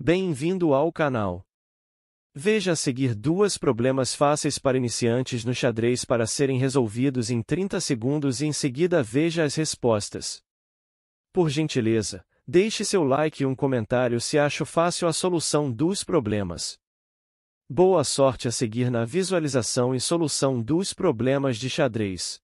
Bem-vindo ao canal. Veja a seguir duas problemas fáceis para iniciantes no xadrez para serem resolvidos em 30 segundos e em seguida veja as respostas. Por gentileza, deixe seu like e um comentário se acho fácil a solução dos problemas. Boa sorte a seguir na visualização e solução dos problemas de xadrez.